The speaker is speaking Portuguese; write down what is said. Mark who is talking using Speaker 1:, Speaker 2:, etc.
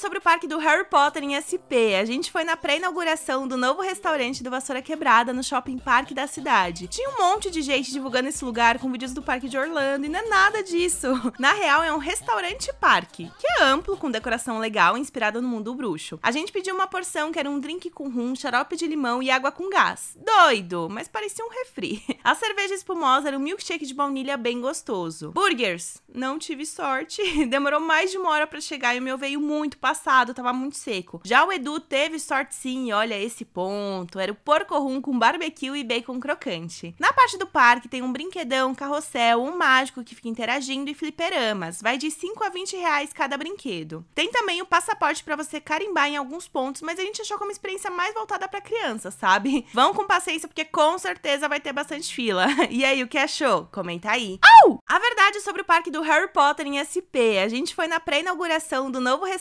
Speaker 1: sobre o parque do Harry Potter em SP. A gente foi na pré-inauguração do novo restaurante do Vassoura Quebrada no Shopping Parque da cidade. Tinha um monte de gente divulgando esse lugar com vídeos do Parque de Orlando e não é nada disso. Na real, é um restaurante-parque, que é amplo, com decoração legal inspirada no mundo bruxo. A gente pediu uma porção que era um drink com rum, xarope de limão e água com gás. Doido, mas parecia um refri. A cerveja espumosa era um milkshake de baunilha bem gostoso. Burgers, não tive sorte. Demorou mais de uma hora para chegar e o meu veio muito passado passado, tava muito seco. Já o Edu teve sorte sim, olha esse ponto. Era o porco rum com barbecue e bacon crocante. Na parte do parque tem um brinquedão, um carrossel, um mágico que fica interagindo e fliperamas. Vai de 5 a 20 reais cada brinquedo. Tem também o passaporte para você carimbar em alguns pontos, mas a gente achou que é uma experiência mais voltada para criança, sabe? Vão com paciência porque com certeza vai ter bastante fila. E aí, o que achou? Comenta aí. A verdade sobre o parque do Harry Potter em SP. A gente foi na pré-inauguração do novo restaurante